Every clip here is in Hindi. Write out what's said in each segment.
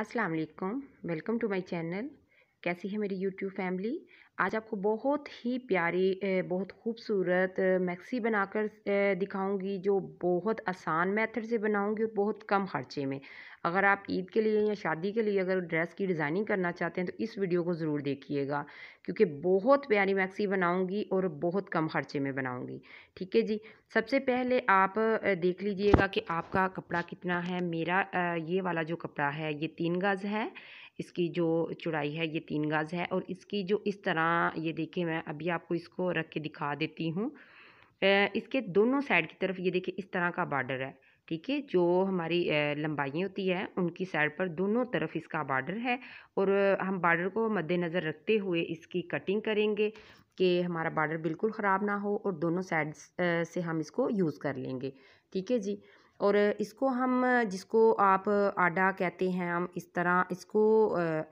अस्सलाम वेलकम टू माई चैनल कैसी है मेरी यूट्यूब फैमिली आज आपको बहुत ही प्यारी बहुत खूबसूरत मैक्सी बनाकर दिखाऊंगी जो बहुत आसान मेथड से बनाऊंगी और बहुत कम खर्चे में अगर आप ईद के लिए या शादी के लिए अगर ड्रेस की डिज़ाइनिंग करना चाहते हैं तो इस वीडियो को ज़रूर देखिएगा क्योंकि बहुत प्यारी मैक्सी बनाऊंगी और बहुत कम खर्चे में बनाऊँगी ठीक है जी सबसे पहले आप देख लीजिएगा कि आपका कपड़ा कितना है मेरा ये वाला जो कपड़ा है ये तीन गज़ है इसकी जो चुड़ाई है ये तीन गज़ है और इसकी जो इस तरह ये देखिए मैं अभी आपको इसको रख के दिखा देती हूँ इसके दोनों साइड की तरफ ये देखिए इस तरह का बॉर्डर है ठीक है जो हमारी लंबाई होती है उनकी साइड पर दोनों तरफ इसका बॉर्डर है और हम बॉर्डर को मद्देनज़र रखते हुए इसकी कटिंग करेंगे कि हमारा बॉर्डर बिल्कुल ख़राब ना हो और दोनों साइड से हम इसको यूज़ कर लेंगे ठीक है जी और इसको हम जिसको आप आडा कहते हैं हम इस तरह इसको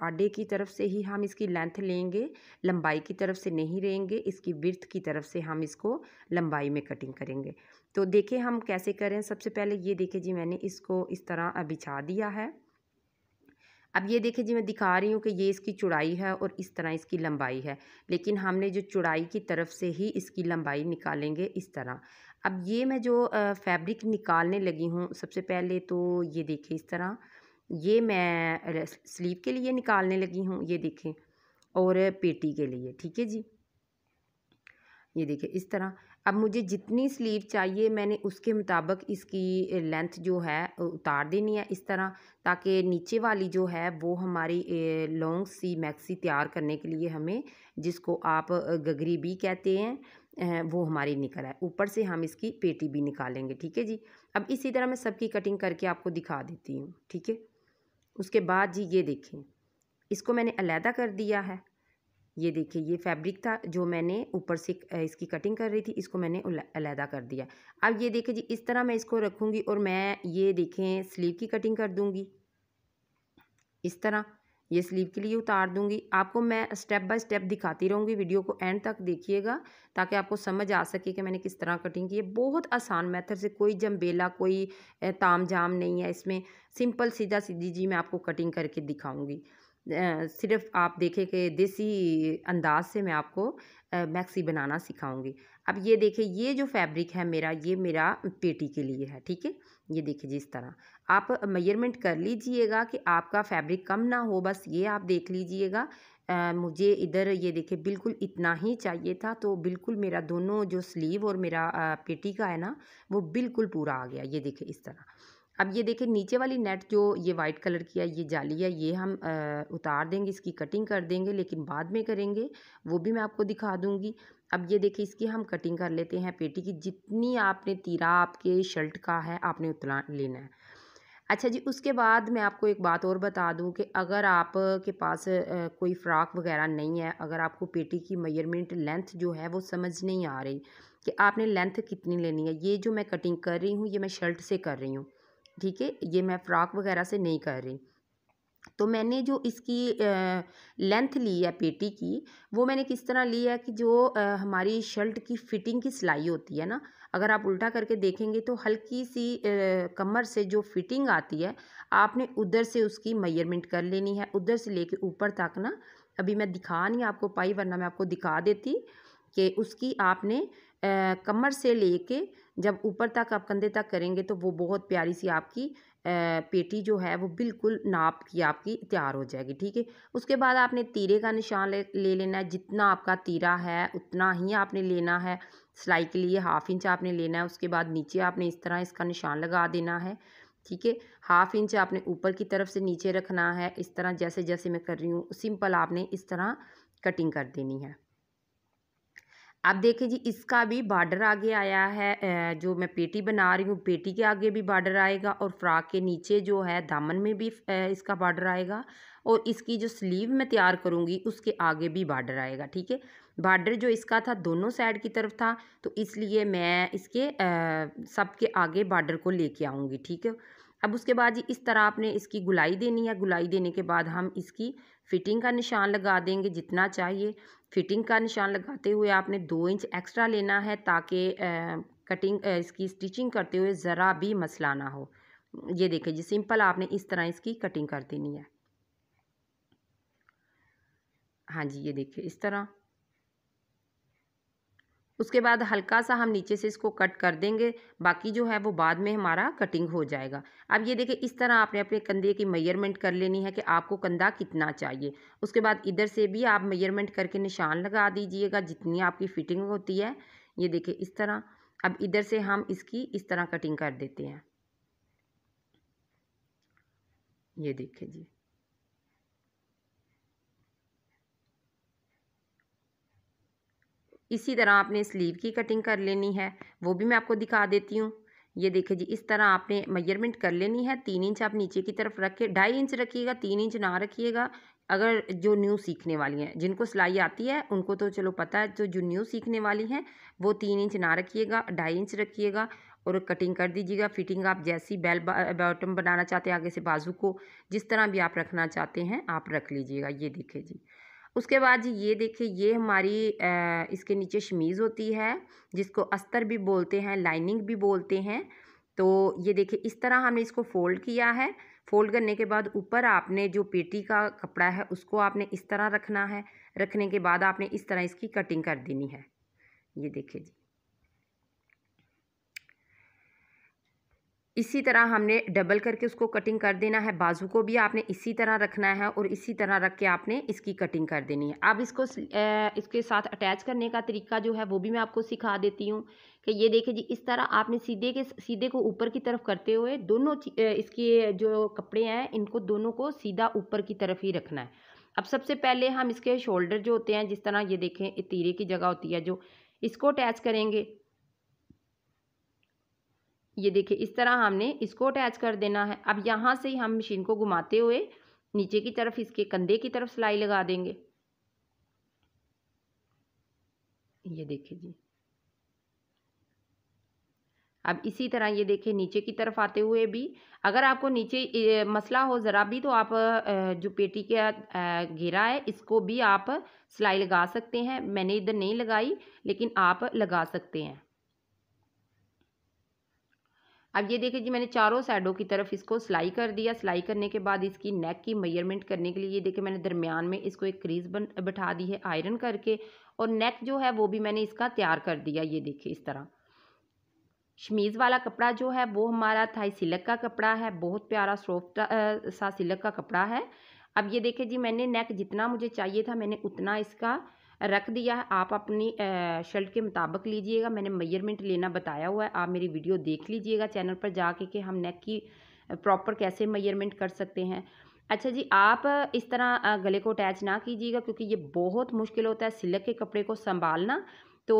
आडे की तरफ से ही हम इसकी लेंथ लेंगे लंबाई की तरफ से नहीं लेंगे इसकी विर्थ की तरफ से हम इसको लंबाई में कटिंग करेंगे तो देखें हम कैसे करें सबसे पहले ये देखें जी मैंने इसको इस तरह बिछा दिया है अब ये देखें जी मैं दिखा रही हूँ कि ये इसकी चौड़ाई है और इस तरह इसकी लंबाई है लेकिन हमने जो चौड़ाई की तरफ से ही इसकी लंबाई निकालेंगे इस तरह अब ये मैं जो फैब्रिक निकालने लगी हूँ सबसे पहले तो ये देखें इस तरह ये मैं स्लीव के लिए निकालने लगी हूँ ये देखें और पेटी के लिए ठीक है जी ये देखें इस तरह अब मुझे जितनी स्लीव चाहिए मैंने उसके मुताबिक इसकी लेंथ जो है उतार देनी है इस तरह ताकि नीचे वाली जो है वो हमारी लॉन्ग सी मैक्सी तैयार करने के लिए हमें जिसको आप गगरी भी कहते हैं वो हमारी निकल आए ऊपर से हम इसकी पेटी भी निकालेंगे ठीक है जी अब इसी तरह मैं सबकी कटिंग करके आपको दिखा देती हूँ ठीक है उसके बाद जी ये देखें इसको मैंने अलहदा कर दिया है ये देखिए ये फैब्रिक था जो मैंने ऊपर से इसकी कटिंग कर रही थी इसको मैंने अलहदा कर दिया अब ये देखें जी इस तरह मैं इसको रखूँगी और मैं ये देखें स्लीव की कटिंग कर दूँगी इस तरह ये स्लीव के लिए उतार दूंगी आपको मैं स्टेप बाय स्टेप दिखाती रहूँगी वीडियो को एंड तक देखिएगा ताकि आपको समझ आ सके कि मैंने किस तरह कटिंग की है बहुत आसान मेथड से कोई जम्बेला कोई ताम जाम नहीं है इसमें सिंपल सीधा सीधी जी मैं आपको कटिंग करके दिखाऊंगी सिर्फ आप देखें कि देसी अंदाज से मैं आपको मैक्सी बनाना सिखाऊंगी अब ये देखिए ये जो फैब्रिक है मेरा ये मेरा पेटी के लिए है ठीक है ये देखिए जी इस तरह आप मेजरमेंट कर लीजिएगा कि आपका फैब्रिक कम ना हो बस ये आप देख लीजिएगा मुझे इधर ये देखिए बिल्कुल इतना ही चाहिए था तो बिल्कुल मेरा दोनों जो स्लीव और मेरा पेटी का है ना वो बिल्कुल पूरा आ गया ये देखिए इस तरह अब ये देखिए नीचे वाली नेट जो ये वाइट कलर की है ये जाली है ये हम आ, उतार देंगे इसकी कटिंग कर देंगे लेकिन बाद में करेंगे वो भी मैं आपको दिखा दूँगी अब ये देखिए इसकी हम कटिंग कर लेते हैं पेटी की जितनी आपने तीरा आपके शर्ट का है आपने उतना लेना है अच्छा जी उसके बाद मैं आपको एक बात और बता दूं कि अगर आप के पास कोई फ़्राक वगैरह नहीं है अगर आपको पेटी की मेजरमेंट लेंथ जो है वो समझ नहीं आ रही कि आपने लेंथ कितनी लेनी है ये जो मैं कटिंग कर रही हूँ ये मैं शर्ट से कर रही हूँ ठीक है ये मैं फ़्राक वगैरह से नहीं कर रही तो मैंने जो इसकी लेंथ ली है पेटी की वो मैंने किस तरह ली है कि जो हमारी शर्ट की फ़िटिंग की सिलाई होती है ना अगर आप उल्टा करके देखेंगे तो हल्की सी कमर से जो फ़िटिंग आती है आपने उधर से उसकी मेयरमेंट कर लेनी है उधर से लेके ऊपर तक ना अभी मैं दिखा नहीं आपको पाई वरना मैं आपको दिखा देती कि उसकी आपने कमर से लेके जब ऊपर तक आप कंधे तक करेंगे तो वो बहुत प्यारी सी आपकी पेटी जो है वो बिल्कुल नाप की आपकी तैयार हो जाएगी ठीक है उसके बाद आपने तीरे का निशान ले, ले लेना है जितना आपका तीरा है उतना ही आपने लेना है सिलाई के लिए हाफ इंच आपने लेना है उसके बाद नीचे आपने इस तरह इसका निशान लगा देना है ठीक है हाफ इंच आपने ऊपर की तरफ से नीचे रखना है इस तरह जैसे जैसे मैं कर रही हूँ सिंपल आपने इस तरह कटिंग कर देनी है आप देखें जी इसका भी बॉर्डर आगे आया है जो मैं पेटी बना रही हूँ पेटी के आगे भी बॉर्डर आएगा और फ्राक के नीचे जो है दामन में भी इसका बॉर्डर आएगा और इसकी जो स्लीव मैं तैयार करूँगी उसके आगे भी बॉर्डर आएगा ठीक है बॉर्डर जो इसका था दोनों साइड की तरफ था तो इसलिए मैं इसके सबके आगे बॉर्डर को लेके आऊँगी ठीक है अब उसके बाद जी इस तरह आपने इसकी गुलाई देनी है गुलाई देने के बाद हम इसकी फिटिंग का निशान लगा देंगे जितना चाहिए फिटिंग का निशान लगाते हुए आपने दो इंच एक्स्ट्रा लेना है ताकि कटिंग इसकी स्टिचिंग करते हुए ज़रा भी मसला ना हो ये देखें जी सिंपल आपने इस तरह इसकी कटिंग कर देनी है हाँ जी ये देखिए इस तरह उसके बाद हल्का सा हम नीचे से इसको कट कर देंगे बाकी जो है वो बाद में हमारा कटिंग हो जाएगा अब ये देखें इस तरह आपने अपने कंधे की मेयरमेंट कर लेनी है कि आपको कंधा कितना चाहिए उसके बाद इधर से भी आप मेयरमेंट करके निशान लगा दीजिएगा जितनी आपकी फ़िटिंग होती है ये देखें इस तरह अब इधर से हम इसकी इस तरह कटिंग कर देते हैं ये देखें जी इसी तरह आपने स्लीव की कटिंग कर लेनी है वो भी मैं आपको दिखा देती हूँ ये देखिए जी इस तरह आपने मेजरमेंट कर लेनी है तीन इंच आप नीचे की तरफ रखे ढाई इंच रखिएगा तीन इंच ना रखिएगा अगर जो न्यू सीखने वाली हैं जिनको सिलाई आती है उनको तो चलो पता है तो जो न्यू सीखने वाली हैं वो तीन इंच ना रखिएगा ढाई इंच रखिएगा और कटिंग कर दीजिएगा फिटिंग आप जैसी बेल बॉटम बनाना चाहते हैं आगे से बाजू को जिस तरह भी आप रखना चाहते हैं आप रख लीजिएगा ये देखिए जी उसके बाद जी ये देखिए ये हमारी आ, इसके नीचे शमीज़ होती है जिसको अस्तर भी बोलते हैं लाइनिंग भी बोलते हैं तो ये देखिए इस तरह हमने इसको फ़ोल्ड किया है फ़ोल्ड करने के बाद ऊपर आपने जो पेटी का कपड़ा है उसको आपने इस तरह रखना है रखने के बाद आपने इस तरह इसकी कटिंग कर देनी है ये देखिए जी इसी तरह हमने डबल करके उसको कटिंग कर देना है बाजू को भी आपने इसी तरह रखना है और इसी तरह रख के आपने इसकी कटिंग कर देनी है अब इसको इसके साथ अटैच करने का तरीका जो है वो भी मैं आपको सिखा देती हूँ कि ये देखिए जी इस तरह आपने सीधे के सीधे को ऊपर की तरफ करते हुए दोनों इसके जो कपड़े हैं इनको दोनों को सीधा ऊपर की तरफ ही रखना है अब सबसे पहले हम इसके शोल्डर जो होते हैं जिस तरह ये देखें तीरे की जगह होती है जो इसको अटैच करेंगे ये देखिए इस तरह हमने इसको अटैच कर देना है अब यहाँ से ही हम मशीन को घुमाते हुए नीचे की तरफ इसके कंधे की तरफ सिलाई लगा देंगे ये देखिए जी अब इसी तरह ये देखिए नीचे की तरफ आते हुए भी अगर आपको नीचे मसला हो ज़रा भी तो आप जो पेटी का घेरा है इसको भी आप सिलाई लगा सकते हैं मैंने इधर नहीं लगाई लेकिन आप लगा सकते हैं अब ये देखिए जी मैंने चारों साइडों की तरफ इसको सिलाई कर दिया सिलाई करने के बाद इसकी नेक की मेजरमेंट करने के लिए ये देखिए मैंने दरमियान में इसको एक क्रीज बन बैठा दी है आयरन करके और नेक जो है वो भी मैंने इसका तैयार कर दिया ये देखिए इस तरह शमीज़ वाला कपड़ा जो है वो हमारा थाई सिलक का कपड़ा है बहुत प्यारा सॉफ्ट सा सिलक का कपड़ा है अब ये देखे जी मैंने नेक जितना मुझे चाहिए था मैंने उतना इसका रख दिया है आप अपनी शर्ट के मुताबिक लीजिएगा मैंने मेजरमेंट लेना बताया हुआ है आप मेरी वीडियो देख लीजिएगा चैनल पर जाके कि हम नेक की प्रॉपर कैसे मेजरमेंट कर सकते हैं अच्छा जी आप इस तरह गले को अटैच ना कीजिएगा क्योंकि ये बहुत मुश्किल होता है सिलक के कपड़े को संभालना तो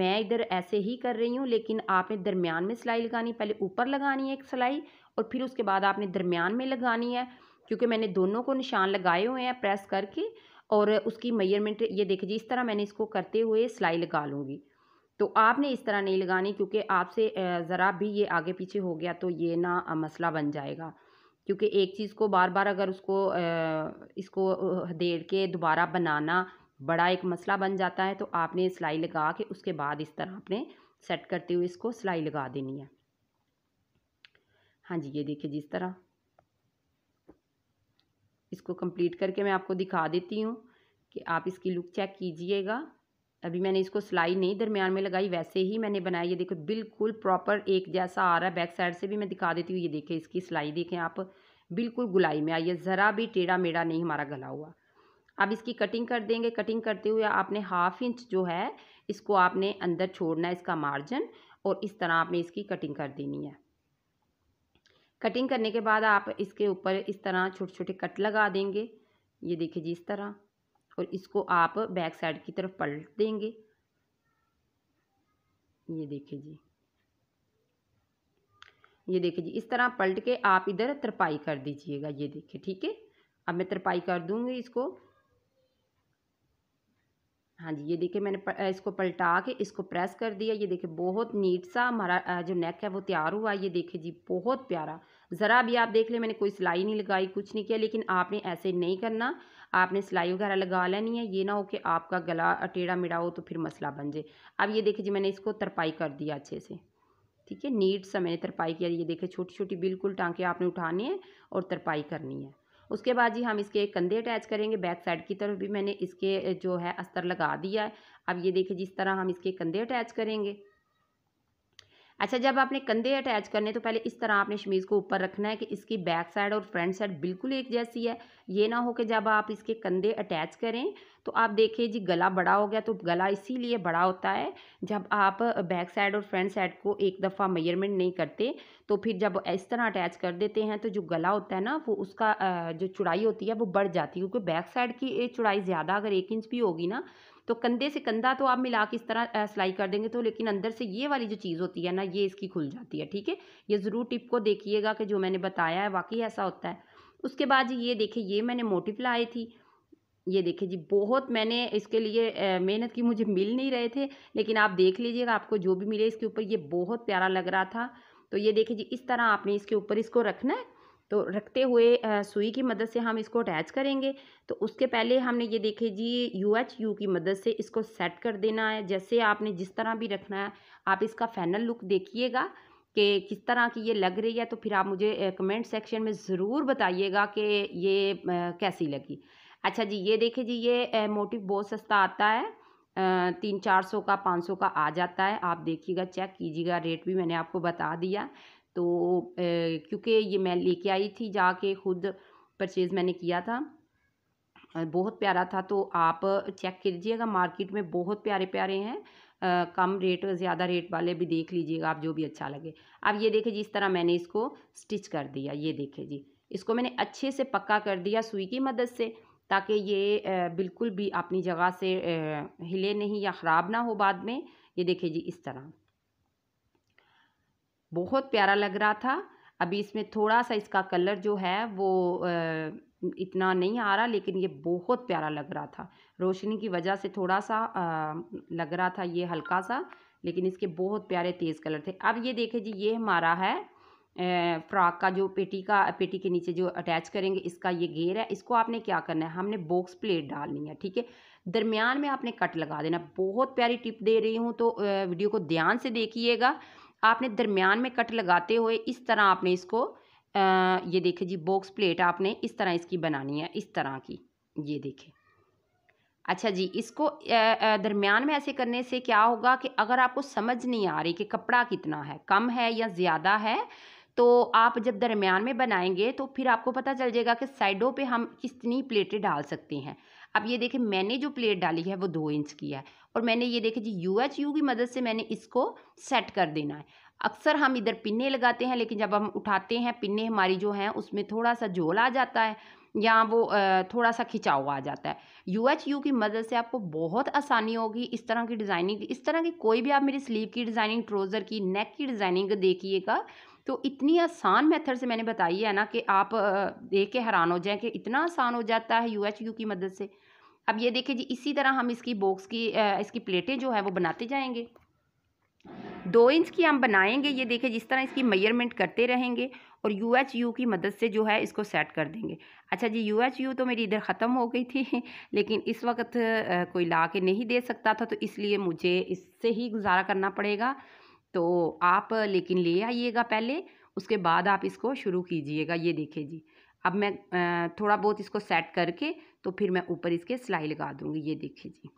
मैं इधर ऐसे ही कर रही हूँ लेकिन आपने दरमियान में सिलाई लगानी पहले ऊपर लगानी है एक सिलाई और फिर उसके बाद आपने दरमियान में लगानी है क्योंकि मैंने दोनों को निशान लगाए हुए हैं प्रेस करके और उसकी मेजरमेंट ये देखिए जी इस तरह मैंने इसको करते हुए सिलाई लगा लूँगी तो आपने इस तरह नहीं लगानी क्योंकि आपसे ज़रा भी ये आगे पीछे हो गया तो ये ना मसला बन जाएगा क्योंकि एक चीज़ को बार बार अगर उसको इसको देर के दोबारा बनाना बड़ा एक मसला बन जाता है तो आपने सिलाई लगा के उसके बाद इस तरह आपने सेट करते हुए इसको सिलाई लगा देनी है हाँ जी ये देखिए जिस तरह इसको कंप्लीट करके मैं आपको दिखा देती हूँ कि आप इसकी लुक चेक कीजिएगा अभी मैंने इसको सिलाई नहीं दरमियान में लगाई वैसे ही मैंने बनाई ये देखो बिल्कुल प्रॉपर एक जैसा आ रहा है बैक साइड से भी मैं दिखा देती हूँ ये देखें इसकी सिलाई देखें आप बिल्कुल गुलाई में आई है ज़रा भी टेढ़ा मेढ़ा नहीं हमारा गला हुआ अब इसकी कटिंग कर देंगे कटिंग करते हुए आपने हाफ इंच जो है इसको आपने अंदर छोड़ना है इसका मार्जिन और इस तरह आपने इसकी कटिंग कर देनी है कटिंग करने के बाद आप इसके ऊपर इस तरह छोटे छोटे कट लगा देंगे ये देखिए जी इस तरह और इसको आप बैक साइड की तरफ पलट देंगे ये देखिए जी ये देखिए जी इस तरह पलट के आप इधर तरपाई कर दीजिएगा ये देखिए ठीक है अब मैं तरपाई कर दूंगी इसको हाँ जी ये देखिए मैंने इसको पलटा के इसको प्रेस कर दिया ये देखिए बहुत नीट सा हमारा जो नेक है वो तैयार हुआ ये देखिए जी बहुत प्यारा ज़रा भी आप देख ले मैंने कोई सिलाई नहीं लगाई कुछ नहीं किया लेकिन आपने ऐसे नहीं करना आपने सिलाई वगैरह लगा लेनी है ये ना हो कि आपका गला टेढ़ा मेढ़ा हो तो फिर मसला बन जाए अब ये देखिए जी मैंने इसको तरपाई कर दिया अच्छे से ठीक है नीट सा मैंने तरपाई किया ये देखिए छोटी छोटी बिल्कुल टाँके आपने उठानी है और तरपाई करनी है उसके बाद जी हम इसके कंधे अटैच करेंगे बैक साइड की तरफ भी मैंने इसके जो है अस्तर लगा दिया है अब ये देखिए जिस तरह हम इसके कंधे अटैच करेंगे अच्छा जब आपने कंधे अटैच करने तो पहले इस तरह आपने शमीज़ को ऊपर रखना है कि इसकी बैक साइड और फ्रंट साइड बिल्कुल एक जैसी है ये ना हो कि जब आप इसके कंधे अटैच करें तो आप देखिए जी गला बड़ा हो गया तो गला इसीलिए बड़ा होता है जब आप बैक साइड और फ्रंट साइड को एक दफ़ा मेजरमेंट नहीं करते तो फिर जब इस तरह अटैच कर देते हैं तो जो गला होता है ना वो उसका जो चुड़ाई होती है वो बढ़ जाती है क्योंकि बैक साइड की चुड़ाई ज़्यादा अगर एक इंच भी होगी ना तो कंधे से कंधा तो आप मिला के इस तरह सिलाई कर देंगे तो लेकिन अंदर से ये वाली जो चीज़ होती है ना ये इसकी खुल जाती है ठीक है ये ज़रूर टिप को देखिएगा कि जो मैंने बताया है वाकई ऐसा होता है उसके बाद ये देखे ये मैंने मोटिव लाई थी ये देखिए जी बहुत मैंने इसके लिए मेहनत की मुझे मिल नहीं रहे थे लेकिन आप देख लीजिएगा आपको जो भी मिले इसके ऊपर ये बहुत प्यारा लग रहा था तो ये देखिए जी इस तरह आपने इसके ऊपर इसको रखना है तो रखते हुए सुई की मदद से हम इसको अटैच करेंगे तो उसके पहले हमने ये देखे जी यू एच यू की मदद से इसको सेट कर देना है जैसे आपने जिस तरह भी रखना है आप इसका फाइनल लुक देखिएगा कि किस तरह की ये लग रही है तो फिर आप मुझे कमेंट सेक्शन में ज़रूर बताइएगा कि ये कैसी लगी अच्छा जी ये देखे जी ये मोटिव बहुत सस्ता आता है तीन चार सौ का पाँच सौ का आ जाता है आप देखिएगा चेक कीजिएगा रेट भी मैंने आपको बता दिया तो क्योंकि ये मैं लेके आई थी जाके ख़ुद परचेज़ मैंने किया था बहुत प्यारा था तो आप चेक कीजिएगा मार्केट में बहुत प्यारे प्यारे हैं कम रेट ज़्यादा रेट वाले भी देख लीजिएगा आप जो भी अच्छा लगे अब ये देखें जी इस तरह मैंने इसको स्टिच कर दिया ये देखें जी इसको मैंने अच्छे से पक्का कर दिया सुई की मदद से ताकि ये बिल्कुल भी अपनी जगह से हिले नहीं या ख़राब ना हो बाद में ये देखें जी इस तरह बहुत प्यारा लग रहा था अभी इसमें थोड़ा सा इसका कलर जो है वो इतना नहीं आ रहा लेकिन ये बहुत प्यारा लग रहा था रोशनी की वजह से थोड़ा सा लग रहा था ये हल्का सा लेकिन इसके बहुत प्यारे तेज़ कलर थे अब ये देखें जी ये हमारा है फ्रॉक का जो पेटी का पेटी के नीचे जो अटैच करेंगे इसका ये घेर है इसको आपने क्या करना है हमने बॉक्स प्लेट डालनी है ठीक है दरमियान में आपने कट लगा देना बहुत प्यारी टिप दे रही हूँ तो वीडियो को ध्यान से देखिएगा आपने दरमियान में कट लगाते हुए इस तरह आपने इसको आ, ये देखे जी बॉक्स प्लेट आपने इस तरह इसकी बनानी है इस तरह की ये देखे अच्छा जी इसको दरमियान में ऐसे करने से क्या होगा कि अगर आपको समझ नहीं आ रही कि कपड़ा कितना है कम है या ज़्यादा है तो आप जब दरमियान में बनाएंगे तो फिर आपको पता चल जाएगा कि साइडों पे हम कितनी प्लेटें डाल सकते हैं अब ये देखें मैंने जो प्लेट डाली है वो दो इंच की है और मैंने ये देखे जी यू एच यू की मदद से मैंने इसको सेट कर देना है अक्सर हम इधर पिन्ने लगाते हैं लेकिन जब हम उठाते हैं पिन्ने हमारी जो हैं उसमें थोड़ा सा झोल आ जाता है या वो थोड़ा सा खिंचाव आ जाता है यू एच यू की मदद से आपको बहुत आसानी होगी इस तरह की डिज़ाइनिंग इस तरह की कोई भी आप मेरी स्लीव की डिज़ाइनिंग ट्रोज़र की नेक की डिज़ाइनिंग देखिएगा तो इतनी आसान मेथड से मैंने बताई है ना कि आप देख के हैरान हो जाएं कि इतना आसान हो जाता है यू एच यू की मदद से अब ये देखिए जी इसी तरह हम इसकी बॉक्स की इसकी प्लेटें जो है वो बनाते जाएंगे दो इंच की हम बनाएंगे ये देखें जिस तरह इसकी मेयरमेंट करते रहेंगे और यू एच यू की मदद से जो है इसको सेट कर देंगे अच्छा जी यू एच यू तो मेरी इधर ख़त्म हो गई थी लेकिन इस वक्त कोई ला के नहीं दे सकता था तो इसलिए मुझे इससे ही गुजारा करना पड़ेगा तो आप लेकिन ले आइएगा पहले उसके बाद आप इसको शुरू कीजिएगा ये देखिए जी अब मैं थोड़ा बहुत इसको सेट करके तो फिर मैं ऊपर इसके सिलाई लगा दूँगी ये देखिए जी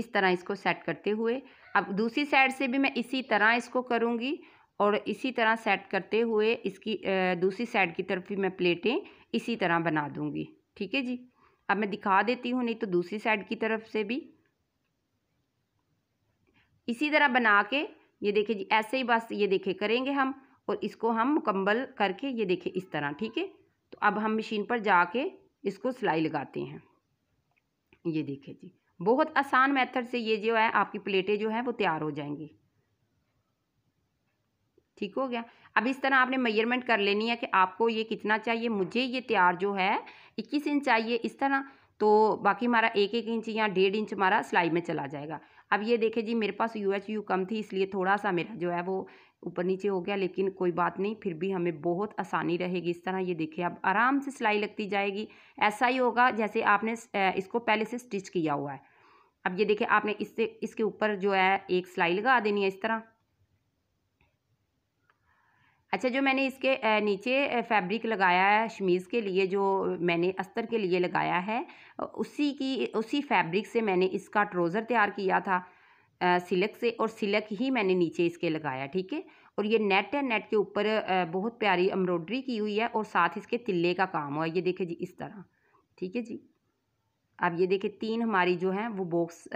इस तरह इसको सेट करते हुए अब दूसरी साइड से भी मैं इसी तरह इसको करूँगी और इसी तरह सेट करते हुए इसकी दूसरी साइड की तरफ भी मैं प्लेटें इसी तरह बना दूँगी ठीक है जी अब मैं दिखा देती हूँ नहीं तो दूसरी साइड की तरफ से भी इसी तरह बना के ये देखिए जी ऐसे ही बस ये देखिए करेंगे हम और इसको हम मुकम्मल करके ये देखिए इस तरह ठीक है तो अब हम मशीन पर जाके इसको सिलाई लगाते हैं ये देखिए जी बहुत आसान मेथड से ये जो है आपकी प्लेटें जो है वो तैयार हो जाएंगी ठीक हो गया अब इस तरह आपने मेजरमेंट कर लेनी है कि आपको ये कितना चाहिए मुझे ये तैयार जो है इक्कीस इंच चाहिए इस तरह तो बाकी हमारा एक एक इंच या डेढ़ इंच हमारा सिलाई में चला जाएगा अब ये देखे जी मेरे पास यू एच यू कम थी इसलिए थोड़ा सा मेरा जो है वो ऊपर नीचे हो गया लेकिन कोई बात नहीं फिर भी हमें बहुत आसानी रहेगी इस तरह ये देखिए अब आराम से सिलाई लगती जाएगी ऐसा ही होगा जैसे आपने इसको पहले से स्टिच किया हुआ है अब ये देखिए आपने इससे इसके ऊपर जो है एक सिलाई लगा देनी है इस तरह अच्छा जो मैंने इसके नीचे फैब्रिक लगाया है शमीज़ के लिए जो मैंने अस्तर के लिए लगाया है उसी की उसी फैब्रिक से मैंने इसका ट्रोज़र तैयार किया था सिलक से और सिलक ही मैंने नीचे इसके लगाया ठीक है और ये नेट है नेट के ऊपर बहुत प्यारी एम्ब्रॉयडरी की हुई है और साथ इसके तिल्ले का काम हुआ ये देखे जी इस तरह ठीक है जी अब ये देखें तीन हमारी जो है वो बॉक्स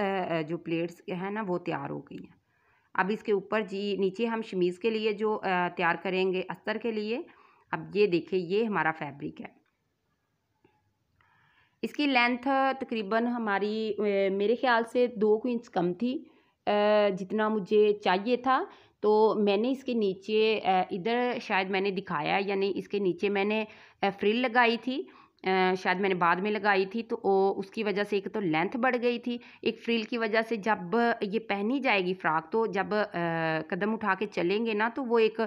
जो प्लेट्स हैं ना वो तैयार हो गई हैं अब इसके ऊपर जी नीचे हम शमीज़ के लिए जो तैयार करेंगे अस्तर के लिए अब ये देखिए ये हमारा फैब्रिक है इसकी लेंथ तकरीबन हमारी मेरे ख्याल से दो कु इंच कम थी जितना मुझे चाहिए था तो मैंने इसके नीचे इधर शायद मैंने दिखाया यानी इसके नीचे मैंने फ्रिल लगाई थी शायद मैंने बाद में लगाई थी तो ओ, उसकी वजह से एक तो लेंथ बढ़ गई थी एक फ्रील की वजह से जब ये पहनी जाएगी फ़्राक तो जब आ, कदम उठा के चलेंगे ना तो वो एक आ,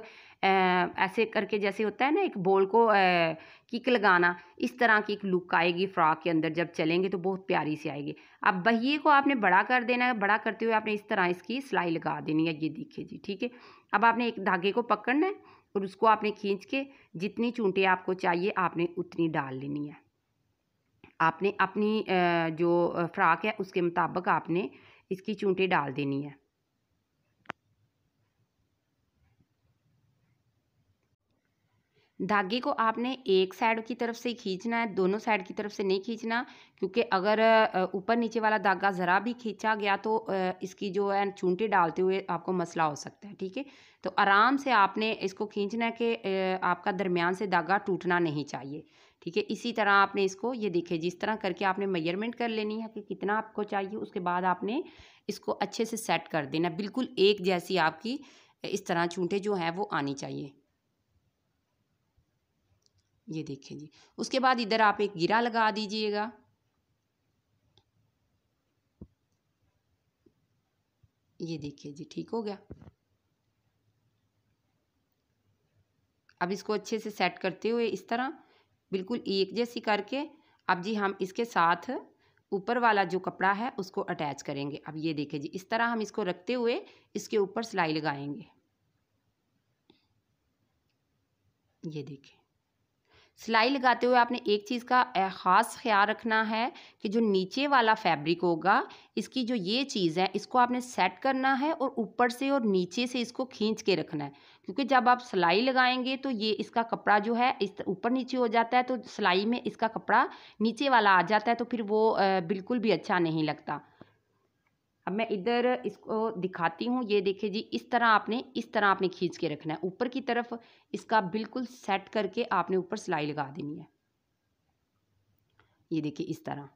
ऐसे करके जैसे होता है ना एक बोल को आ, किक लगाना इस तरह की एक लुक आएगी फ़्राक के अंदर जब चलेंगे तो बहुत प्यारी सी आएगी अब बहिए को आपने बड़ा कर देना है बड़ा करते हुए आपने इस तरह इसकी सिलाई लगा देनी है ये देखिए जी ठीक है अब आपने एक धागे को पकड़ना है और उसको आपने खींच के जितनी चूंटे आपको चाहिए आपने उतनी डाल लेनी है आपने अपनी जो फ्राक है उसके मुताबिक आपने इसकी चूंटे डाल देनी है धागे को आपने एक साइड की तरफ से खींचना है दोनों साइड की तरफ से नहीं खींचना क्योंकि अगर ऊपर नीचे वाला धागा ज़रा भी खींचा गया तो इसकी जो है चूंटे डालते हुए आपको मसला हो सकता है ठीक है तो आराम से आपने इसको खींचना है कि आपका दरमियान से धागा टूटना नहीं चाहिए ठीक है इसी तरह आपने इसको ये देखिए जिस तरह करके आपने मेजरमेंट कर लेनी है कि कितना आपको चाहिए उसके बाद आपने इसको अच्छे से सेट कर देना बिल्कुल एक जैसी आपकी इस तरह चूंटे जो हैं वो आनी चाहिए ये देखें जी उसके बाद इधर आप एक गिरा लगा दीजिएगा ये देखिए जी ठीक हो गया अब इसको अच्छे से सेट करते हुए इस तरह बिल्कुल एक जैसी करके अब जी हम इसके साथ ऊपर वाला जो कपड़ा है उसको अटैच करेंगे अब ये देखें जी इस तरह हम इसको रखते हुए इसके ऊपर सिलाई लगाएंगे ये देखें सिलाई लगाते हुए आपने एक चीज़ का ख़ास ख्याल रखना है कि जो नीचे वाला फैब्रिक होगा इसकी जो ये चीज़ है इसको आपने सेट करना है और ऊपर से और नीचे से इसको खींच के रखना है क्योंकि जब आप सिलाई लगाएंगे तो ये इसका कपड़ा जो है इस ऊपर नीचे हो जाता है तो सिलाई में इसका कपड़ा नीचे वाला आ जाता है तो फिर वो बिल्कुल भी अच्छा नहीं लगता अब मैं इधर इसको दिखाती हूँ ये देखिए जी इस तरह आपने इस तरह आपने खींच के रखना है ऊपर की तरफ इसका बिल्कुल सेट करके आपने ऊपर सिलाई लगा देनी है ये देखिए इस तरह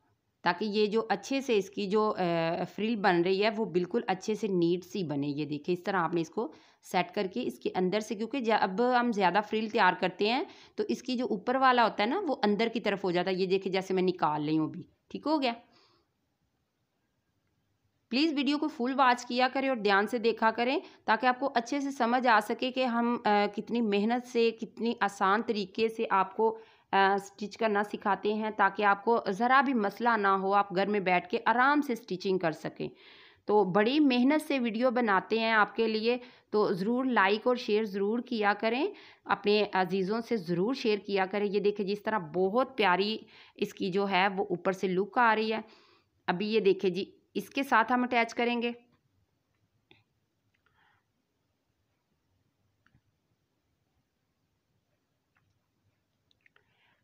ताकि ये जो अच्छे से इसकी जो फ्रिल बन रही है वो बिल्कुल अच्छे से नीट सी बने ये देखिए इस तरह आपने इसको सेट करके इसके अंदर से क्योंकि जब हम ज़्यादा फ्रिल तैयार करते हैं तो इसकी जो ऊपर वाला होता है ना वो अंदर की तरफ हो जाता है ये देखिए जैसे मैं निकाल रही हूँ अभी ठीक हो गया प्लीज़ वीडियो को फुल वॉच किया करें और ध्यान से देखा करें ताकि आपको अच्छे से समझ आ सके कि हम आ, कितनी मेहनत से कितनी आसान तरीके से आपको स्टिच करना सिखाते हैं ताकि आपको ज़रा भी मसला ना हो आप घर में बैठ के आराम से स्टिचिंग कर सकें तो बड़ी मेहनत से वीडियो बनाते हैं आपके लिए तो ज़रूर लाइक और शेयर ज़रूर किया करें अपने अजीज़ों से ज़रूर शेयर किया करें ये देखें जिस तरह बहुत प्यारी इसकी जो है वो ऊपर से लुक आ रही है अभी ये देखें जी इसके साथ हम अटैच करेंगे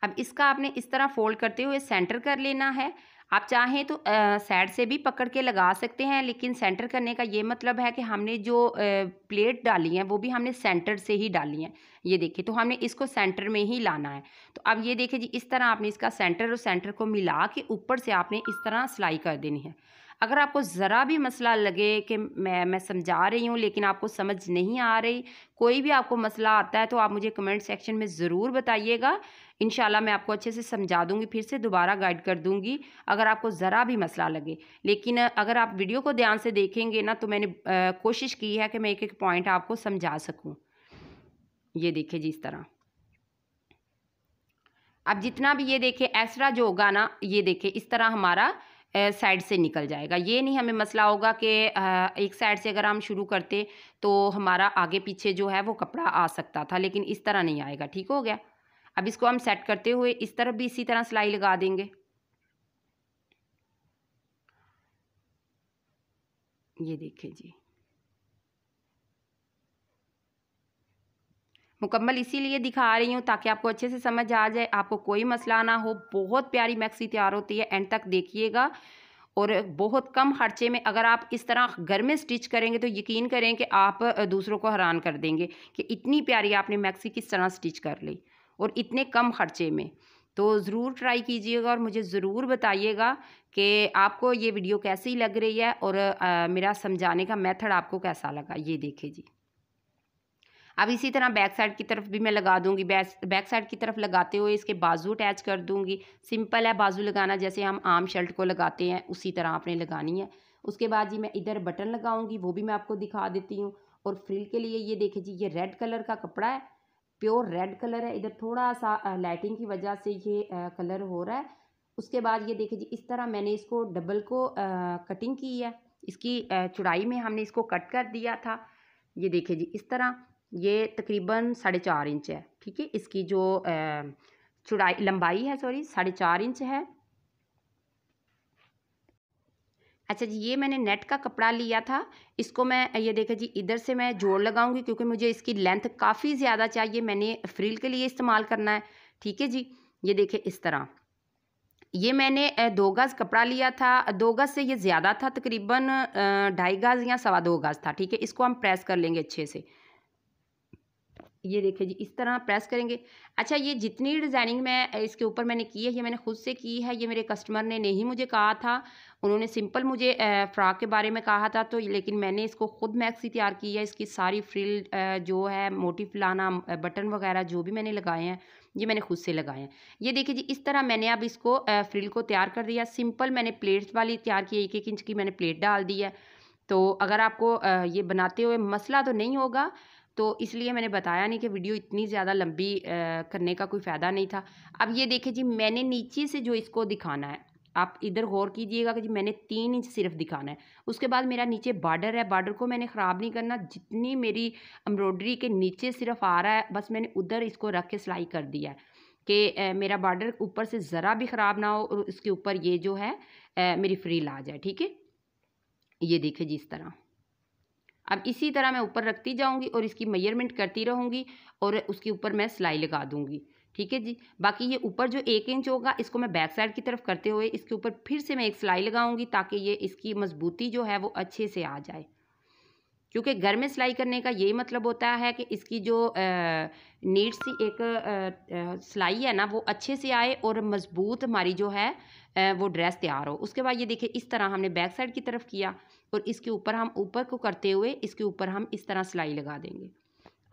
अब इसका आपने इस तरह फोल्ड करते हुए सेंटर कर लेना है आप चाहें तो साइड से भी पकड़ के लगा सकते हैं लेकिन सेंटर करने का ये मतलब है कि हमने जो आ, प्लेट डाली है वो भी हमने सेंटर से ही डाली है ये देखिए तो हमने इसको सेंटर में ही लाना है तो अब ये देखिए जी इस तरह आपने इसका सेंटर और सेंटर को मिला के ऊपर से आपने इस तरह सिलाई कर देनी है अगर आपको ज़रा भी मसला लगे कि मैं मैं समझा रही हूँ लेकिन आपको समझ नहीं आ रही कोई भी आपको मसला आता है तो आप मुझे कमेंट सेक्शन में ज़रूर बताइएगा इन मैं आपको अच्छे से समझा दूंगी फिर से दोबारा गाइड कर दूंगी अगर आपको ज़रा भी मसला लगे लेकिन अगर आप वीडियो को ध्यान से देखेंगे ना तो मैंने कोशिश की है कि मैं एक एक पॉइंट आपको समझा सकूँ ये देखिए जी इस तरह अब जितना भी ये देखे ऐसा जो होगा ना ये देखे इस तरह हमारा साइड से निकल जाएगा ये नहीं हमें मसला होगा कि एक साइड से अगर हम शुरू करते तो हमारा आगे पीछे जो है वो कपड़ा आ सकता था लेकिन इस तरह नहीं आएगा ठीक हो गया अब इसको हम सेट करते हुए इस तरफ भी इसी तरह सिलाई लगा देंगे ये देखिए जी मुकम्मल इसीलिए दिखा रही हूँ ताकि आपको अच्छे से समझ आ जाए आपको कोई मसला ना हो बहुत प्यारी मैक्सी तैयार होती है एंड तक देखिएगा और बहुत कम खर्चे में अगर आप इस तरह घर में स्टिच करेंगे तो यकीन करें कि आप दूसरों को हैरान कर देंगे कि इतनी प्यारी आपने मैक्सी किस तरह स्टिच कर ली और इतने कम खर्चे में तो ज़रूर ट्राई कीजिएगा और मुझे ज़रूर बताइएगा कि आपको ये वीडियो कैसी लग रही है और आ, मेरा समझाने का मेथड आपको कैसा लगा ये देखे जी अब इसी तरह बैक साइड की तरफ भी मैं लगा दूंगी बैक साइड की तरफ लगाते हुए इसके बाजू अटैच कर दूंगी सिंपल है बाजू लगाना जैसे हम आम शर्ट को लगाते हैं उसी तरह आपने लगानी है उसके बाद जी मैं इधर बटन लगाऊंगी वो भी मैं आपको दिखा देती हूँ और फ्रिल के लिए ये देखें जी ये रेड कलर का कपड़ा है प्योर रेड कलर है इधर थोड़ा सा लाइटिंग की वजह से ये कलर हो रहा है उसके बाद ये देखें जी इस तरह मैंने इसको डबल को कटिंग की है इसकी चुड़ाई में हमने इसको कट कर दिया था ये देखें जी इस तरह ये तकरीबन साढ़े चार इंच है ठीक है इसकी जो चुड़ाई लंबाई है सॉरी साढ़े चार इंच है अच्छा जी ये मैंने नेट का कपड़ा लिया था इसको मैं ये देखा जी इधर से मैं जोड़ लगाऊंगी क्योंकि मुझे इसकी लेंथ काफ़ी ज़्यादा चाहिए मैंने फ्रिल के लिए इस्तेमाल करना है ठीक है जी ये देखे इस तरह ये मैंने दो गज़ कपड़ा लिया था दो गज़ से ये ज़्यादा था तकरीबन ढाई गज़ या सवा दो गज़ था ठीक है इसको हम प्रेस कर लेंगे अच्छे से ये देखिए जी इस तरह प्रेस करेंगे अच्छा ये जितनी डिज़ाइनिंग मैं इसके ऊपर मैंने की है ये मैंने खुद से की है ये मेरे कस्टमर ने नहीं मुझे कहा था उन्होंने सिंपल मुझे फ़्रॉक के बारे में कहा था तो लेकिन मैंने इसको खुद मैक्सी तैयार की है इसकी सारी फ्रिल जो है मोटिफ लाना बटन वगैरह जो भी मैंने लगाए हैं ये मैंने खुद से लगाए हैं ये देखिए जी इस तरह मैंने अब इसको फ्रिल को तैयार कर दिया सिंपल मैंने प्लेट्स वाली तैयार की एक एक इंच की मैंने प्लेट डाल दी है तो अगर आपको ये बनाते हुए मसला तो नहीं होगा तो इसलिए मैंने बताया नहीं कि वीडियो इतनी ज़्यादा लंबी करने का कोई फ़ायदा नहीं था अब ये देखें जी मैंने नीचे से जो इसको दिखाना है आप इधर गौर कीजिएगा कि जी मैंने तीन इंच सिर्फ दिखाना है उसके बाद मेरा नीचे बार्डर है बार्डर को मैंने ख़राब नहीं करना जितनी मेरी एम्ब्रॉयडरी के नीचे सिर्फ आ रहा है बस मैंने उधर इसको रख के सिलाई कर दिया है कि मेरा बार्डर ऊपर से ज़रा भी ख़राब ना हो और उसके ऊपर ये जो है मेरी फ्री लाज है ठीक है ये देखे जी इस तरह अब इसी तरह मैं ऊपर रखती जाऊँगी और इसकी मेजरमेंट करती रहूँगी और उसके ऊपर मैं सिलाई लगा दूँगी ठीक है जी बाकी ये ऊपर जो एक इंच होगा इसको मैं बैक साइड की तरफ करते हुए इसके ऊपर फिर से मैं एक सिलाई लगाऊंगी ताकि ये इसकी मजबूती जो है वो अच्छे से आ जाए क्योंकि घर में सिलाई करने का यही मतलब होता है कि इसकी जो नीट सी एक सिलाई है ना वो अच्छे से आए और मज़बूत हमारी जो है आ, वो ड्रेस तैयार हो उसके बाद ये देखिए इस तरह हमने बैक साइड की तरफ किया और इसके ऊपर हम ऊपर को करते हुए इसके ऊपर हम इस तरह सिलाई लगा देंगे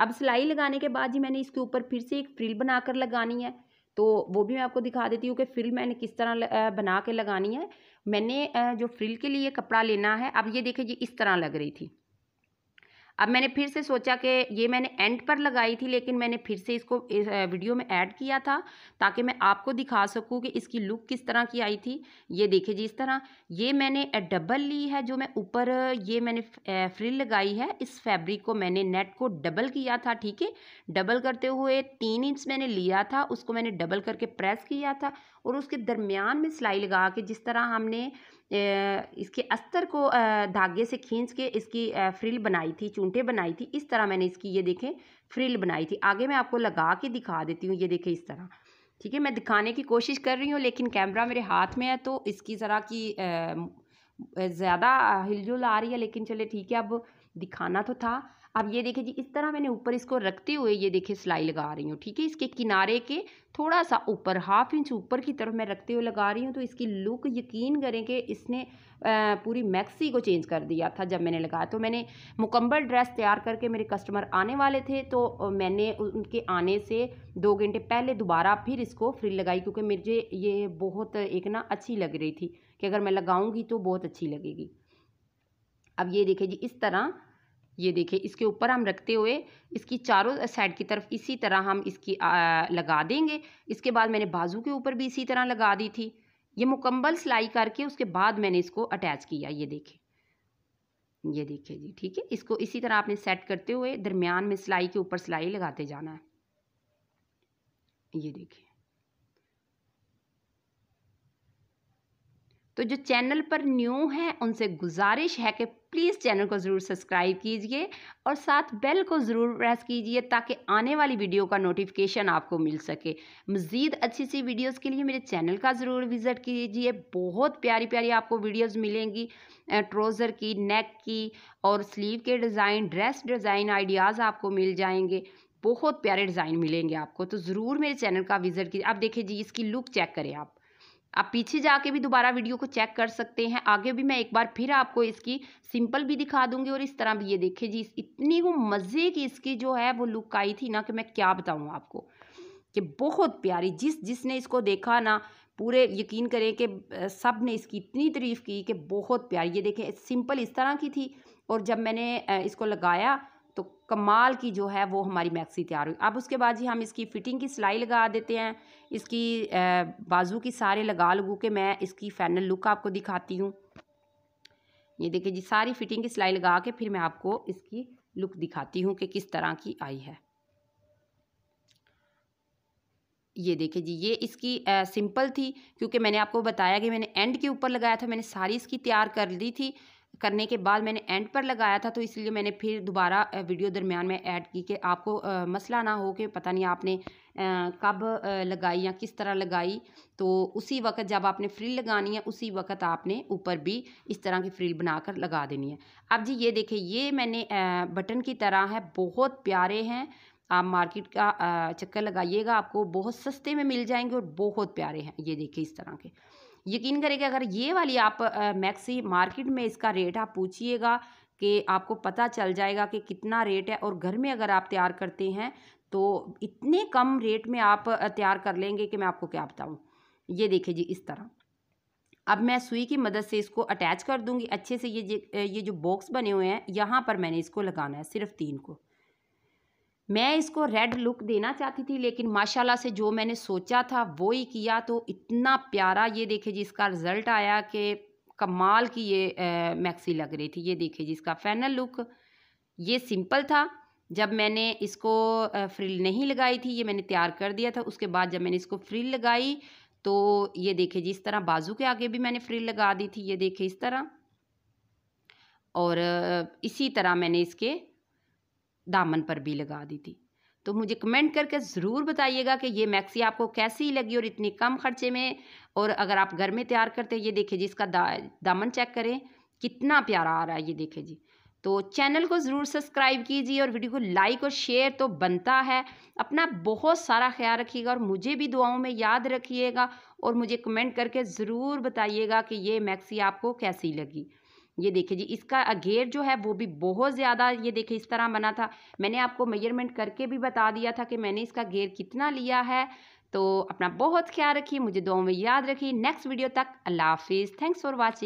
अब सिलाई लगाने के बाद जी मैंने इसके ऊपर फिर से एक फ्रिल बनाकर लगानी है तो वो भी मैं आपको दिखा देती हूँ कि फ्रिल मैंने किस तरह बना के लगानी है मैंने जो फ्रिल के लिए कपड़ा लेना है अब ये देखिए ये इस तरह लग रही थी अब मैंने फिर से सोचा कि ये मैंने एंड पर लगाई थी लेकिन मैंने फिर से इसको इस वीडियो में ऐड किया था ताकि मैं आपको दिखा सकूँ कि इसकी लुक किस तरह की आई थी ये देखिए जी इस तरह ये मैंने डबल ली है जो मैं ऊपर ये मैंने फ्रिल लगाई है इस फैब्रिक को मैंने नेट को डबल किया था ठीक है डबल करते हुए तीन इंच मैंने लिया था उसको मैंने डबल करके प्रेस किया था और उसके दरमियान में सिलाई लगा के जिस तरह हमने इसके अस्तर को धागे से खींच के इसकी फ्रिल बनाई थी चूंटे बनाई थी इस तरह मैंने इसकी ये देखें फ्रिल बनाई थी आगे मैं आपको लगा के दिखा देती हूँ ये देखें इस तरह ठीक है मैं दिखाने की कोशिश कर रही हूँ लेकिन कैमरा मेरे हाथ में है तो इसकी ज़रा की ज़्यादा हिलजुल आ रही है लेकिन चले ठीक है अब दिखाना तो था अब ये देखिए जी इस तरह मैंने ऊपर इसको रखते हुए ये देखिए सिलाई लगा रही हूँ ठीक है इसके किनारे के थोड़ा सा ऊपर हाफ इंच ऊपर की तरफ मैं रखते हुए लगा रही हूँ तो इसकी लुक यकीन करें कि इसने पूरी मैक्सी को चेंज कर दिया था जब मैंने लगाया तो मैंने मुकम्मल ड्रेस तैयार करके मेरे कस्टमर आने वाले थे तो मैंने उनके आने से दो घंटे पहले दोबारा फिर इसको फ्री लगाई क्योंकि मुझे ये बहुत एक ना अच्छी लग रही थी कि अगर मैं लगाऊँगी तो बहुत अच्छी लगेगी अब ये देखिए जी इस तरह ये देखें इसके ऊपर हम रखते हुए इसकी चारों साइड की तरफ इसी तरह हम इसकी आ, लगा देंगे इसके बाद मैंने बाजू के ऊपर भी इसी तरह लगा दी थी ये मुकम्मल सिलाई करके उसके बाद मैंने इसको अटैच किया ये देखे ये देखिए जी ठीक है इसको इसी तरह आपने सेट करते हुए दरमियान में सिलाई के ऊपर सिलाई लगाते जाना है ये देखिए तो जो चैनल पर न्यू है उनसे गुजारिश है कि प्लीज़ चैनल को ज़रूर सब्सक्राइब कीजिए और साथ बेल को ज़रूर प्रेस कीजिए ताकि आने वाली वीडियो का नोटिफिकेशन आपको मिल सके मज़ीद अच्छी सी वीडियोज़ के लिए मेरे चैनल का ज़रूर विज़िट कीजिए बहुत प्यारी प्यारी आपको वीडियोज़ मिलेंगी ट्रोज़र की नेक की और स्लीव के डिज़ाइन ड्रेस डिज़ाइन आइडियाज़ आपको मिल जाएंगे बहुत प्यारे डिज़ाइन मिलेंगे आपको तो ज़रूर मेरे चैनल का विज़िट कीजिए आप देखिए जी इसकी लुक चेक करें आप आप पीछे जाके भी दोबारा वीडियो को चेक कर सकते हैं आगे भी मैं एक बार फिर आपको इसकी सिंपल भी दिखा दूंगी और इस तरह भी ये देखिए जी इतनी वो मज़े की इसकी जो है वो लुक आई थी ना कि मैं क्या बताऊँ आपको कि बहुत प्यारी जिस जिसने इसको देखा ना पूरे यकीन करें कि सब ने इसकी इतनी तारीफ़ की कि बहुत प्यारी ये देखें सिंपल इस तरह की थी और जब मैंने इसको लगाया तो कमाल की जो है वो हमारी मैक्सी तैयार हुई अब उसके बाद जी हम इसकी फ़िटिंग की सिलाई लगा देते हैं इसकी बाजू की सारे लगा लगू के मैं इसकी फाइनल लुक आपको दिखाती हूँ ये देखिए जी सारी फिटिंग की सिलाई लगा के फिर मैं आपको इसकी लुक दिखाती हूँ कि किस तरह की आई है ये देखिए जी ये इसकी आ, सिंपल थी क्योंकि मैंने आपको बताया कि मैंने एंड के ऊपर लगाया था मैंने सारी इसकी तैयार कर ली थी करने के बाद मैंने एंड पर लगाया था तो इसलिए मैंने फिर दोबारा वीडियो दरमियान में ऐड की कि आपको मसला ना हो कि पता नहीं आपने कब लगाई या किस तरह लगाई तो उसी वक्त जब आपने फ्रिल लगानी है उसी वक्त आपने ऊपर भी इस तरह की फ्रिल बनाकर लगा देनी है अब जी ये देखें ये मैंने बटन की तरह है बहुत प्यारे हैं आप मार्केट का चक्कर लगाइएगा आपको बहुत सस्ते में मिल जाएंगे और बहुत प्यारे हैं ये देखिए इस तरह के यकीन करें कि अगर ये वाली आप मैक्सी मार्केट में इसका रेट आप पूछिएगा कि आपको पता चल जाएगा कि कितना रेट है और घर में अगर आप तैयार करते हैं तो इतने कम रेट में आप तैयार कर लेंगे कि मैं आपको क्या बताऊँ ये देखिए जी इस तरह अब मैं सुई की मदद से इसको अटैच कर दूंगी अच्छे से ये ये जो बॉक्स बने हुए हैं यहाँ पर मैंने इसको लगाना है सिर्फ तीन को मैं इसको रेड लुक देना चाहती थी लेकिन माशाल्लाह से जो मैंने सोचा था वो ही किया तो इतना प्यारा ये देखे जी इसका रिज़ल्ट आया कि कमाल की ये आ, मैक्सी लग रही थी ये देखे जी इसका फाइनल लुक ये सिंपल था जब मैंने इसको फ्रिल नहीं लगाई थी ये मैंने तैयार कर दिया था उसके बाद जब मैंने इसको फ्रिल लगाई तो ये देखे जी इस तरह बाजू के आगे भी मैंने फ्रिल लगा दी थी ये देखे इस तरह और इसी तरह मैंने इसके दामन पर भी लगा दी थी तो मुझे कमेंट करके ज़रूर बताइएगा कि ये मैक्सी आपको कैसी लगी और इतनी कम खर्चे में और अगर आप घर में तैयार करते हैं ये देखिए जी इसका दा, दामन चेक करें कितना प्यारा आ रहा है ये देखिए जी तो चैनल को ज़रूर सब्सक्राइब कीजिए और वीडियो को लाइक और शेयर तो बनता है अपना बहुत सारा ख्याल रखिएगा और मुझे भी दुआओं में याद रखिएगा और मुझे कमेंट करके ज़रूर बताइएगा कि ये मैक्सी आपको कैसी लगी ये देखिए जी इसका घेर जो है वो भी बहुत ज़्यादा ये देखिए इस तरह बना था मैंने आपको मेजरमेंट करके भी बता दिया था कि मैंने इसका घेर कितना लिया है तो अपना बहुत ख्याल रखिए मुझे दो में याद रखिए नेक्स्ट वीडियो तक अल्लाह हाफिज़ थैंक्स फॉर वॉचिंग